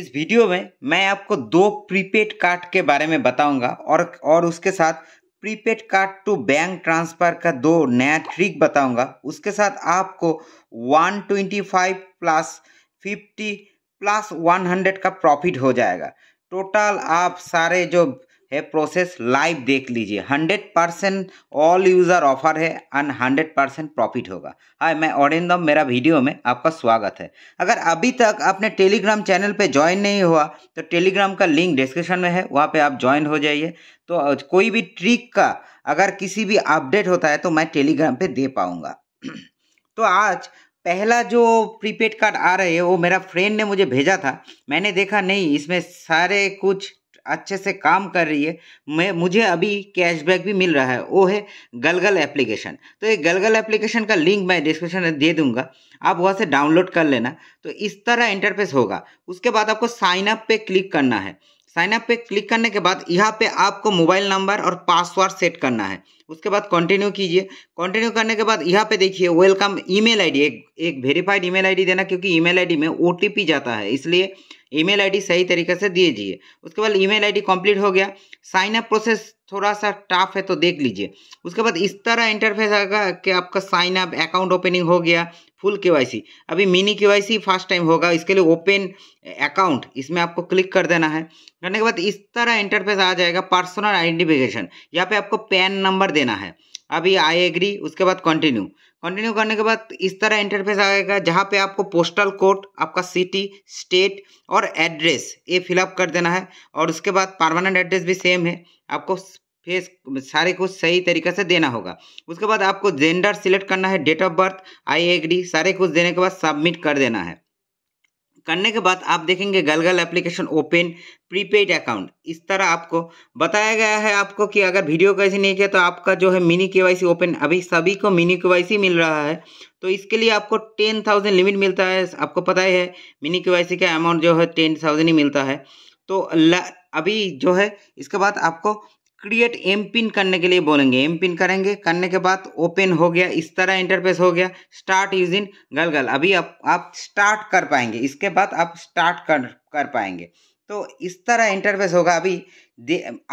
इस वीडियो में मैं आपको दो प्रीपेड कार्ड के बारे में बताऊंगा और और उसके साथ prepaid card to bank transfer का दो नया ट्रिक बताऊंगा उसके साथ आपको 125 प्लस 50 प्लस 100 का प्रॉफिट हो जाएगा टोटल आप सारे जो है प्रोसेस लाइव देख लीजिए hundred percent all user offer है एंड हंड्रेड परसेंट प्रॉफिट होगा हाय मैं औरेंदम मेरा वीडियो में आपका स्वागत है अगर अभी तक आपने टेलीग्राम चैनल पे ज्वाइन नहीं हुआ तो टेलीग्राम का लिंक डिस्क्रिप्शन में है वहाँ पे आप ज्वाइन हो जाइए तो कोई भी ट्रिक का अगर किसी भी अपडेट होता है तो मैं टेलीग्राम पर दे पाऊँगा तो आज पहला जो प्रीपेड कार्ड आ रहे है वो मेरा फ्रेंड ने मुझे भेजा था मैंने देखा नहीं इसमें सारे कुछ अच्छे से काम कर रही है मैं मुझे अभी कैशबैक भी मिल रहा है वो है गलगल एप्लीकेशन तो ये गलगल एप्लीकेशन का लिंक मैं डिस्क्रिप्शन में दे दूंगा आप वहाँ से डाउनलोड कर लेना तो इस तरह इंटरफेस होगा उसके बाद आपको साइनअप पे क्लिक करना है साइनअप पे क्लिक करने के बाद यहाँ पे आपको मोबाइल नंबर और पासवर्ड सेट करना है उसके बाद कंटिन्यू कीजिए कंटिन्यू करने के बाद यहाँ पे देखिए वेलकम ईमेल आईडी एक एक वेरीफाइड ईमेल आईडी देना क्योंकि ईमेल आईडी में ओटीपी जाता है इसलिए ईमेल आईडी सही तरीके से दीजिए उसके बाद ईमेल आईडी कंप्लीट हो गया साइन अप प्रोसेस थोड़ा सा टफ है तो देख लीजिए उसके बाद इस तरह इंटरफेस आएगा कि आपका साइन अप अकाउंट ओपनिंग हो गया फुल के अभी मिनी के फर्स्ट टाइम होगा इसके लिए ओपन अकाउंट इसमें आपको क्लिक कर देना है करने के बाद इस तरह इंटरफेस आ जाएगा पर्सनल आइडेंटिफिकेशन यहाँ पे आपको पैन नंबर देना है अभी आई एग्री उसके बाद कंटिन्यू कंटिन्यू करने के बाद इस तरह इंटरफेस आएगा जहाँ पे आपको पोस्टल कोड आपका सिटी स्टेट और एड्रेस ये फिलअप कर देना है और उसके बाद परमानेंट एड्रेस भी सेम है आपको फेस सारे को सही तरीके से देना होगा उसके बाद आपको जेंडर सिलेक्ट करना है date of birth I agree सारे कुछ देने के बाद सबमिट कर देना है करने के बाद आप देखेंगे गलगल एप्लीकेशन ओपन प्रीपेड अकाउंट इस तरह आपको बताया गया है आपको कि अगर वीडियो कैसे नहीं किया तो आपका जो है मिनी के ओपन अभी सभी को मिनी के मिल रहा है तो इसके लिए आपको टेन थाउजेंड लिमिट मिलता है आपको पता ही है मिनी के का अमाउंट जो है टेन थाउजेंड ही मिलता है तो अभी जो है इसके बाद आपको क्रिएट एम पिन करने के लिए बोलेंगे एम पिन करेंगे करने के बाद ओपन हो गया इस तरह इंटरफेस हो गया स्टार्ट यूज गल गलगल अभी आप आप स्टार्ट कर पाएंगे इसके बाद आप स्टार्ट कर कर पाएंगे तो इस तरह इंटरफेस होगा अभी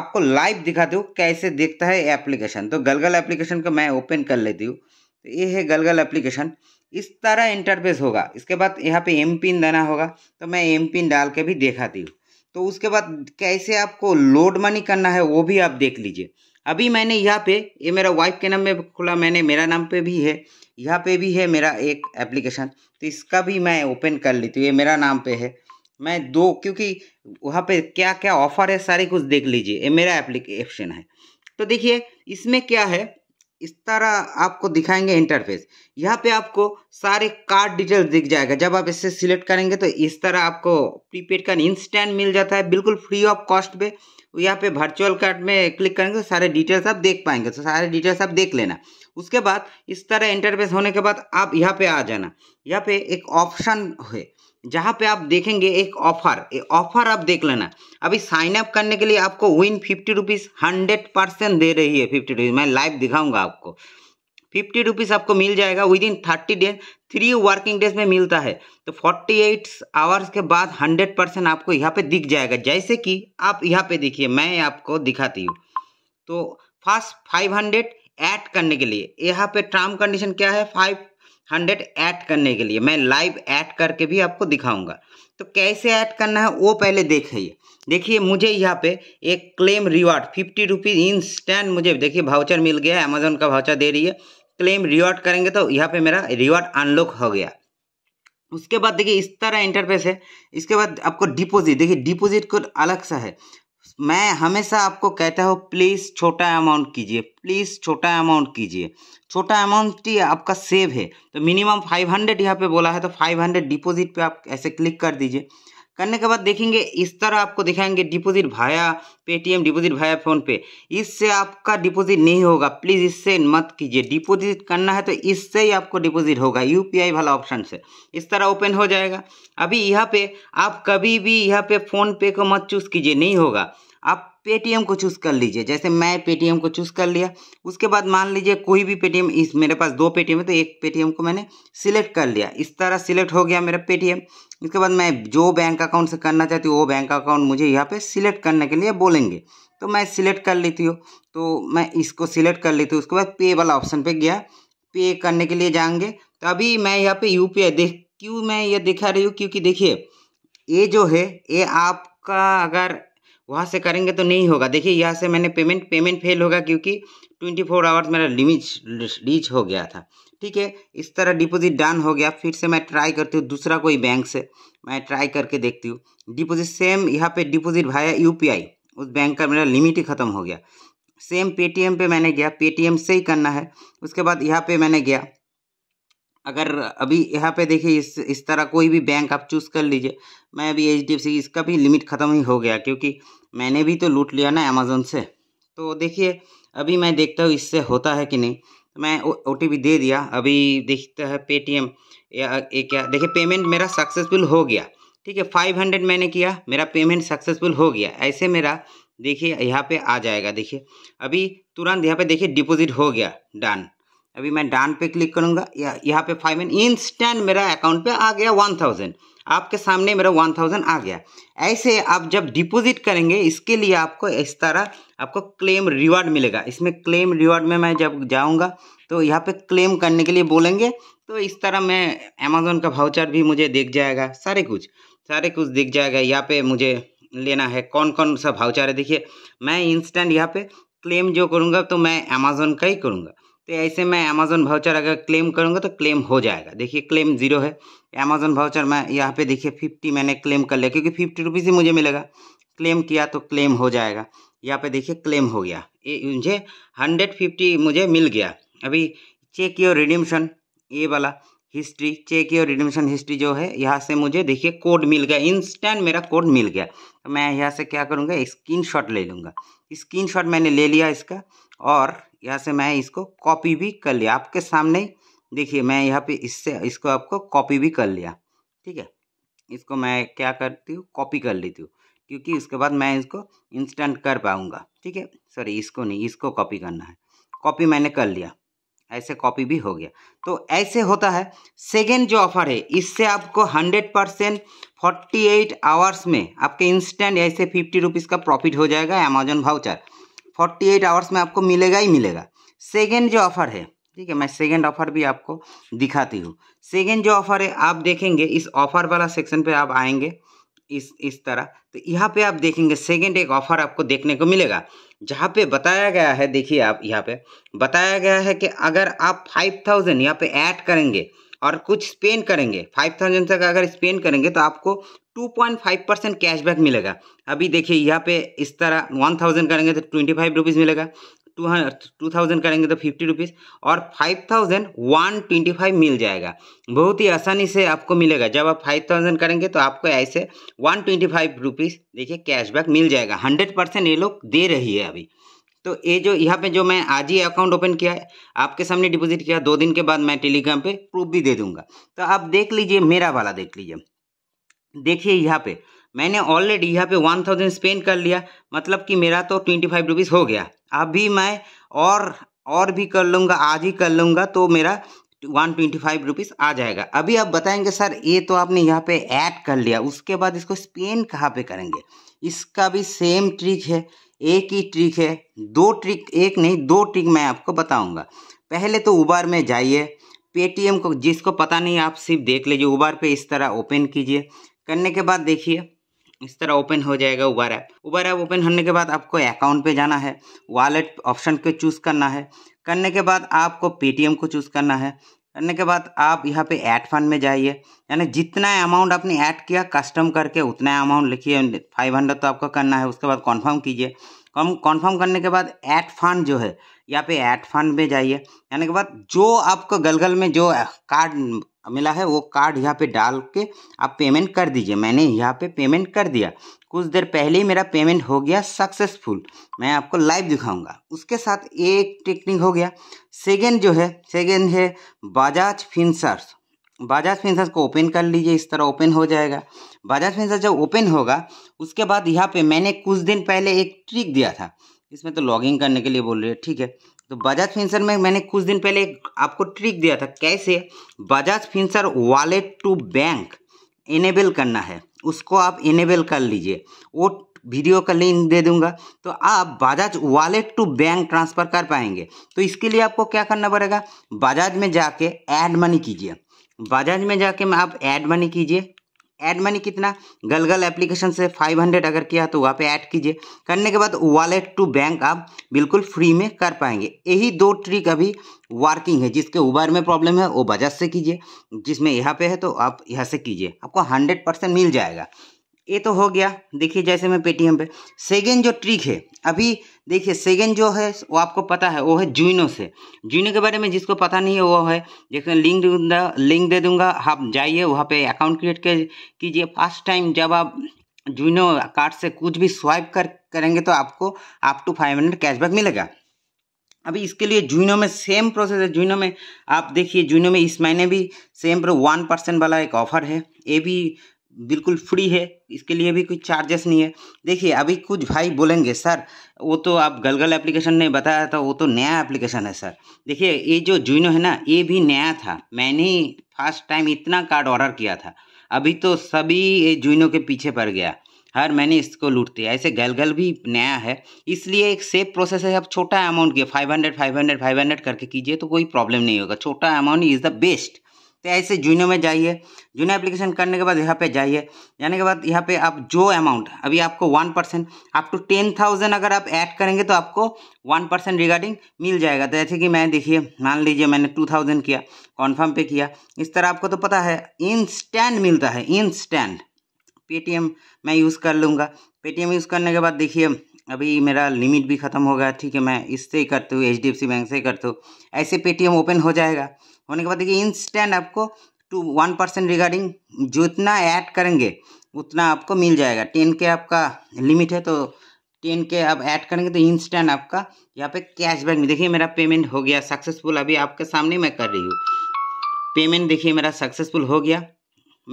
आपको लाइव दिखा दूँ कैसे देखता है एप्लीकेशन तो गलगल एप्लीकेशन को मैं ओपन कर लेती हूँ तो ये है गलगल एप्लीकेशन इस तरह इंटरफेस होगा इसके बाद यहाँ पे एम पिन देना होगा तो मैं एम पिन डाल के भी देखाती हूँ तो उसके बाद कैसे आपको लोड मनी करना है वो भी आप देख लीजिए अभी मैंने यहाँ पे ये मेरा वाइफ के नाम में खुला मैंने मेरा नाम पे भी है यहाँ पे भी है मेरा एक एप्लीकेशन तो इसका भी मैं ओपन कर लेती हूँ तो ये मेरा नाम पे है मैं दो क्योंकि वहाँ पे क्या क्या ऑफर है सारे कुछ देख लीजिए ये मेरा एप्लीकेशन है तो देखिए इसमें क्या है इस तरह आपको दिखाएंगे इंटरफेस यहाँ पे आपको सारे कार्ड डिटेल्स दिख जाएगा जब आप इसे सिलेक्ट करेंगे तो इस तरह आपको प्रीपेड का इंस्टेंट मिल जाता है बिल्कुल फ्री ऑफ कॉस्ट पे यहाँ पे वर्चुअल कार्ड में क्लिक करेंगे तो सारे डिटेल्स आप देख पाएंगे तो सारे डिटेल्स आप देख लेना उसके बाद इस तरह इंटरफेस होने के बाद आप यहाँ पे आ जाना यहाँ पे एक ऑप्शन है जहाँ पे आप देखेंगे एक ऑफर ऑफर आप देख लेना अभी साइन अप करने के लिए आपको win fifty rupees hundred percent दे रही है फिफ्टी रुपीज़ मैं लाइव दिखाऊंगा आपको फिफ्टी रुपीज़ आपको मिल जाएगा within thirty days three working days में मिलता है तो फोर्टी एट आवर्स के बाद हंड्रेड परसेंट आपको यहाँ पे दिख जाएगा जैसे कि आप यहाँ पे देखिए मैं आपको दिखाती हूँ तो फर्स्ट फाइव हंड्रेड ऐड करने के लिए यहाँ पे टर्म कंडीशन क्या है फाइव हंड्रेड ऐड करने के लिए मैं लाइव ऐड करके भी आपको दिखाऊंगा तो कैसे ऐड करना है वो पहले देखिए देखिए मुझे यहाँ पे एक claim reward fifty rupees instant मुझे देखिए भाउचर मिल गया अमेजोन का भाउचर दे रही है क्लेम रिवार्ड करेंगे तो यहाँ पे मेरा रिवार्ड अनलॉक हो गया उसके बाद देखिए इस तरह इंटरफेस है इसके बाद आपको डिपोजिट देखिए डिपोजिट को अलग सा है मैं हमेशा आपको कहता हूँ प्लीज़ छोटा अमाउंट कीजिए प्लीज़ छोटा अमाउंट कीजिए छोटा अमाउंट ही आपका सेव है तो मिनिमम फाइव हंड्रेड यहाँ पे बोला है तो फाइव हंड्रेड डिपोजिट पे आप ऐसे क्लिक कर दीजिए करने के बाद देखेंगे इस तरह आपको दिखाएंगे deposit via Paytm deposit via PhonePe इससे आपका डिपॉजिट नहीं होगा प्लीज़ इससे मत कीजिए डिपॉजिट करना है तो इससे ही आपको डिपॉजिट होगा यूपीआई वाला ऑप्शन से इस तरह ओपन हो जाएगा अभी यहाँ पे आप कभी भी यहाँ पे फ़ोनपे को मत चूज़ कीजिए नहीं होगा आप पेटीएम को चूज़ कर लीजिए जैसे मैं पेटीएम को चूज़ कर लिया उसके बाद मान लीजिए कोई भी पेटीएम इस मेरे पास दो पेटीएम है तो एक पेटीएम को मैंने सिलेक्ट कर लिया इस तरह सिलेक्ट हो गया मेरा पेटीएम इसके बाद मैं जो बैंक अकाउंट से करना चाहती हूँ वो बैंक अकाउंट मुझे यहाँ पे सिलेक्ट करने के लिए बोलेंगे तो मैं सिलेक्ट कर लेती हूँ तो मैं इसको सिलेक्ट कर लेती हूँ उसके बाद पे वाला ऑप्शन पे गया पे करने के लिए जाएंगे तो अभी मैं यहाँ पे यू पी आई देख क्यों मैं ये दिखा रही हूँ क्योंकि देखिए ये जो है ये आपका अगर वहाँ से करेंगे तो नहीं होगा देखिए यहाँ से मैंने पेमेंट पेमेंट फेल होगा क्योंकि ट्वेंटी फोर आवर्स मेरा लिमिट रीच हो गया था ठीक है इस तरह डिपॉजिट डन हो गया फिर से मैं ट्राई करती हूँ दूसरा कोई बैंक से मैं ट्राई करके देखती हूँ डिपॉजिट सेम यहाँ पे डिपॉजिट भाया यूपीआई उस बैंक का मेरा लिमिट ही ख़त्म हो गया सेम पेटीएम पे मैंने गया पेटीएम से ही करना है उसके बाद यहाँ पे मैंने गया अगर अभी यहाँ पे देखिए इस इस तरह कोई भी बैंक आप चूज़ कर लीजिए मैं अभी एच इसका भी लिमिट ख़त्म ही हो गया क्योंकि मैंने भी तो लूट लिया ना अमेजोन से तो देखिए अभी मैं देखता हूँ इससे होता है कि नहीं तो मैं ओ दे दिया अभी देखते हैं पेटीएम या ये क्या देखिए पेमेंट मेरा सक्सेसफुल हो गया ठीक है फाइव हंड्रेड मैंने किया मेरा पेमेंट सक्सेसफुल हो गया ऐसे मेरा देखिए यहाँ पे आ जाएगा देखिए अभी तुरंत यहाँ पे देखिए डिपॉजिट हो गया डन अभी मैं डान पे क्लिक करूंगा या यहाँ पे फाइव मिनट इंस्टेंट मेरा अकाउंट पे आ गया वन थाउजेंड आपके सामने मेरा वन थाउजेंड आ गया ऐसे आप जब डिपॉजिट करेंगे इसके लिए आपको इस तरह आपको क्लेम रिवार्ड मिलेगा इसमें क्लेम रिवार्ड में मैं जब जाऊँगा तो यहाँ पे क्लेम करने के लिए बोलेंगे तो इस तरह मैं अमेजोन का भाउचर भी मुझे दिख जाएगा सारे कुछ सारे कुछ दिख जाएगा यहाँ पे मुझे लेना है कौन कौन सा भाउचार है देखिए मैं इंस्टेंट यहाँ पे क्लेम जो करूँगा तो मैं अमेजोन का ही करूँगा तो ऐसे मैं अमेज़ोन भाउचर अगर क्लेम करूँगा तो क्लेम हो जाएगा देखिए क्लेम जीरो है अमेज़ोन भाउचर मैं यहाँ पे देखिए फिफ्टी मैंने क्लेम कर लिया क्योंकि फिफ्टी रुपीज़ ही मुझे मिलेगा क्लेम किया तो क्लेम हो जाएगा यहाँ पे देखिए क्लेम हो गया ये मुझे हंड्रेड फिफ्टी मुझे मिल गया अभी चेक योर रिडिमशन ये वाला history check your redemption history जो है यहाँ से मुझे देखिए कोड मिल गया इंस्टेंट मेरा कोड मिल गया तो मैं यहाँ से क्या करूँगा स्क्रीन ले लूँगा स्क्रीन मैंने ले लिया इसका और यहाँ से मैं इसको कॉपी भी कर लिया आपके सामने देखिए मैं यहाँ पे इससे इसको आपको कॉपी भी कर लिया ठीक है इसको मैं क्या करती हूँ कॉपी कर लेती हूँ क्योंकि उसके बाद मैं इसको इंस्टेंट कर पाऊँगा ठीक है सॉरी इसको नहीं इसको कॉपी करना है कॉपी मैंने कर लिया ऐसे कॉपी भी हो गया तो ऐसे होता है सेकेंड जो ऑफर है इससे आपको hundred percent forty eight hours में आपके इंस्टेंट ऐसे फिफ्टी रुपीज़ का प्रॉफिट हो जाएगा Amazon voucher forty eight hours में आपको मिलेगा ही मिलेगा सेकेंड जो ऑफर है ठीक है मैं सेकेंड ऑफर भी आपको दिखाती हूँ सेकेंड जो ऑफर है आप देखेंगे इस ऑफर वाला सेक्शन पे आप आएंगे इस इस तरह तो यहाँ पे आप देखेंगे सेकेंड एक ऑफर आपको देखने को मिलेगा जहाँ पे बताया गया है देखिए आप यहाँ पे बताया गया है कि अगर आप फाइव थाउजेंड यहाँ पे ऐड करेंगे और कुछ स्पेंड करेंगे फाइव थाउजेंड तक अगर स्पेंड करेंगे तो आपको two point five percent cashback मिलेगा अभी देखिए यहाँ पे इस तरह वन थाउजेंड करेंगे तो ट्वेंटी फाइव रुपीज़ मिलेगा टू टू थाउजेंड करेंगे तो फिफ्टी रुपीज़ और five thousand one twenty five मिल जाएगा बहुत ही आसानी से आपको मिलेगा जब आप फाइव थाउजेंड करेंगे तो आपको ऐसे वन ट्वेंटी फाइव रुपीज़ देखिए कैशबैक मिल जाएगा हंड्रेड परसेंट ये लोग दे रही है अभी तो ये जो यहाँ पे जो मैं आज ही अकाउंट ओपन किया है आपके सामने डिपॉजिट किया दो दिन के बाद मैं टेलीग्राम पे प्रूफ भी दे दूंगा तो आप देख लीजिए मेरा वाला देख लीजिए देखिए यहाँ पे मैंने ऑलरेडी यहाँ पे वन थाउजेंड स्पेंड कर लिया मतलब कि मेरा तो ट्वेंटी फाइव रुपीज़ हो गया अभी मैं और और भी कर लूँगा आज ही कर लूँगा तो मेरा वन ट्वेंटी फाइव रुपीज़ आ जाएगा अभी आप बताएंगे सर ये तो आपने यहाँ पे ऐड कर लिया उसके बाद इसको स्पेन कहाँ पे करेंगे इसका भी सेम ट्रिक है एक ही ट्रिक है दो ट्रिक एक नहीं दो ट्रिक मैं आपको बताऊंगा पहले तो उबार में जाइए पेटीएम को जिसको पता नहीं आप सिर्फ देख लीजिए उबार पे इस तरह ओपन कीजिए करने के बाद देखिए इस तरह ओपन हो जाएगा उबार ऐप उबार ऐप ओपन होने के बाद आपको अकाउंट पे जाना है वॉलेट ऑप्शन को चूज़ करना है करने के बाद आपको पेटीएम को चूज़ करना है करने के बाद आप यहाँ पे ऐड फंड में जाइए यानी जितना अमाउंट आपने ऐड किया कस्टम करके उतना अमाउंट लिखिए फाइव हंड्रेड तो आपका करना है उसके बाद कॉन्फर्म कीजिए कम कन्फर्म करने के बाद ऐड फंड जो है यहाँ पे ऐड फंड में जाइए यानी के बाद जो आपको गलगल में जो कार्ड मिला है वो कार्ड यहाँ पे डाल के आप पेमेंट कर दीजिए मैंने यहाँ पे पेमेंट कर दिया कुछ देर पहले ही मेरा पेमेंट हो गया सक्सेसफुल मैं आपको लाइव दिखाऊंगा उसके साथ एक टेक्निक हो गया सेकेंड जो है सेकेंड है बजाज फिंसर्स बजाज फिंसर्स को ओपन कर लीजिए इस तरह ओपन हो जाएगा बजाज फिंसर्स जब ओपन होगा उसके बाद यहाँ पे मैंने कुछ दिन पहले एक ट्रिक दिया था इसमें तो लॉगिंग करने के लिए बोल रही है ठीक है तो बजाज फिंसर में मैंने कुछ दिन पहले एक आपको ट्रिक दिया था कैसे Bajaj Finserv wallet to bank enable करना है उसको आप इनेबल कर लीजिए वो वीडियो का लिंक दे दूंगा तो आप Bajaj wallet to bank transfer कर पाएंगे तो इसके लिए आपको क्या करना पड़ेगा बजाज में जाके ऐड मनी कीजिए बजाज में जाके आप ऐड मनी कीजिए एड मनी कितना गलगल एप्लीकेशन से 500 अगर किया तो वहाँ पे ऐड कीजिए करने के बाद वॉलेट टू बैंक आप बिल्कुल फ्री में कर पाएंगे यही दो ट्रिक अभी वर्किंग है जिसके उबर में प्रॉब्लम है वो बजाज से कीजिए जिसमें यहाँ पे है तो आप यहाँ से कीजिए आपको हंड्रेड परसेंट मिल जाएगा ये तो हो गया देखिए जैसे मैं पेटीएम पे सेकेंड जो ट्रिक है अभी देखिए सेकेंड जो है वो आपको पता है वो है जूनो से जूनो के बारे में जिसको पता नहीं है वो है देखिए लिंक दूंगा लिंक दे दूंगा आप हाँ जाइए वहाँ पे अकाउंट क्रिएट कर कीजिए फर्स्ट टाइम जब आप जूनो कार्ड से कुछ भी स्वाइप कर करेंगे तो आपको up to five hundred cashback मिलेगा अभी इसके लिए जूनो में सेम प्रोसेस है जूनो में आप देखिए जूनो में इस महीने भी सेम पर वन परसेंट वाला एक ऑफर है ये भी बिल्कुल फ्री है इसके लिए भी कोई चार्जेस नहीं है देखिए अभी कुछ भाई बोलेंगे सर वो तो आप गलगल एप्लीकेशन ने बताया था वो तो नया एप्लीकेशन है सर देखिए ये जो जूनो है ना ये भी नया था मैंने फर्स्ट टाइम इतना कार्ड ऑर्डर किया था अभी तो सभी ये जूनो के पीछे पड़ गया हर महीने इसको लूटते हैं ऐसे गलगल भी नया है इसलिए एक सेफ प्रोसेस है आप छोटा अमाउंट के five hundred five hundred five hundred करके कीजिए तो कोई प्रॉब्लम नहीं होगा छोटा अमाउंट इज़ द बेस्ट तो ऐसे जूनो में जाइए जूनो एप्लीकेशन करने के बाद यहाँ पे जाइए जाने के बाद यहाँ पे आप जो अमाउंट अभी आपको one percent up to ten thousand अगर आप ऐड करेंगे तो आपको वन परसेंट रिगार्डिंग मिल जाएगा तो जैसे कि मैं देखिए मान लीजिए मैंने टू थाउजेंड किया कॉन्फर्म पे किया इस तरह आपको तो पता है इंस्टेंट मिलता है इंस्टेंट पेटीएम मैं यूज़ कर लूँगा पेटीएम यूज़ करने के बाद देखिए अभी मेरा लिमिट भी ख़त्म हो गया ठीक है मैं इससे ही करती हूँ एच बैंक से ही करती हूँ ऐसे पेटीएम ओपन हो जाएगा होने के बाद देखिए इंस्टेंट आपको टू वन परसेंट रिगार्डिंग जितना ऐड करेंगे उतना आपको मिल जाएगा टेन के आपका लिमिट है तो टेन के आप ऐड करेंगे तो इंस्टेंट आपका यहाँ पे कैशबैक में देखिए मेरा पेमेंट हो गया सक्सेसफुल अभी आपके सामने मैं कर रही हूँ पेमेंट देखिए मेरा सक्सेसफुल हो गया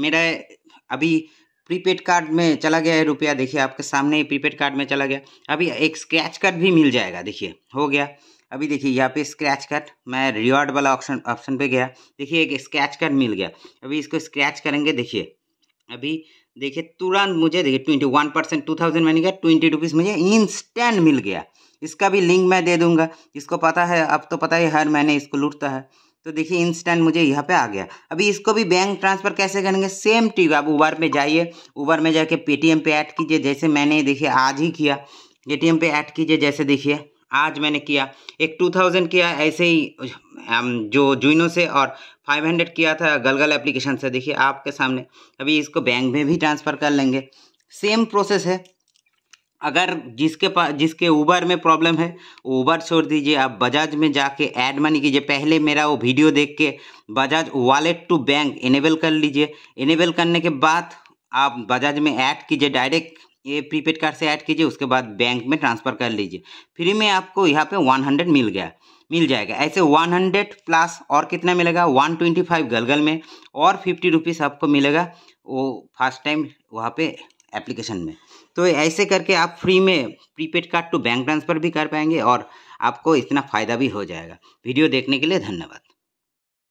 मेरा अभी प्रीपेड कार्ड में चला गया है रुपया देखिए आपके सामने प्रीपेड कार्ड में चला गया अभी एक स्क्रैच कार्ड भी मिल जाएगा देखिए हो गया अभी देखिए यहाँ पे स्क्रैच कट मैं रिवॉर्ड वाला ऑप्शन ऑप्शन पे गया देखिए एक स्क्रैच कट मिल गया अभी इसको स्क्रैच करेंगे देखिए अभी देखिए तुरंत मुझे देखिए twenty one percent two thousand मैंने गया ट्वेंटी रुपीज़ मुझे इंस्टेंट मिल गया इसका भी लिंक मैं दे दूंगा इसको पता है अब तो पता ही हर महीने इसको लूटता है तो देखिए इंस्टेंट मुझे यहाँ पे आ गया अभी इसको भी बैंक ट्रांसफ़र कैसे करेंगे सेम टी आप ऊबर में जाइए ऊबर में जाके पेटीएम पे ऐड कीजिए जैसे मैंने देखिए आज ही किया पेटीएम पे ऐड कीजिए जैसे देखिए आज मैंने किया एक टू थाउजेंड किया ऐसे ही जो जूनो से और फाइव हंड्रेड किया था गलगल एप्लीकेशन से देखिए आपके सामने अभी इसको बैंक में भी ट्रांसफ़र कर लेंगे सेम प्रोसेस है अगर जिसके पास जिसके ऊबर में प्रॉब्लम है ऊबर छोड़ दीजिए आप बजाज में जाके ऐड मनी कीजिए पहले मेरा वो वीडियो देख के Bajaj wallet to bank enable कर लीजिए इनेबल करने के बाद आप बजाज में ऐड कीजिए डायरेक्ट ये प्रीपेड कार्ड से ऐड कीजिए उसके बाद बैंक में ट्रांसफ़र कर लीजिए फ्री में आपको यहाँ पे 100 मिल गया मिल जाएगा ऐसे 100 प्लस और कितना मिलेगा 125 गलगल में और फिफ्टी रुपीज़ आपको मिलेगा वो फर्स्ट टाइम वहाँ पे एप्लीकेशन में तो ऐसे करके आप फ्री में prepaid card to bank transfer भी कर पाएंगे और आपको इतना फ़ायदा भी हो जाएगा वीडियो देखने के लिए धन्यवाद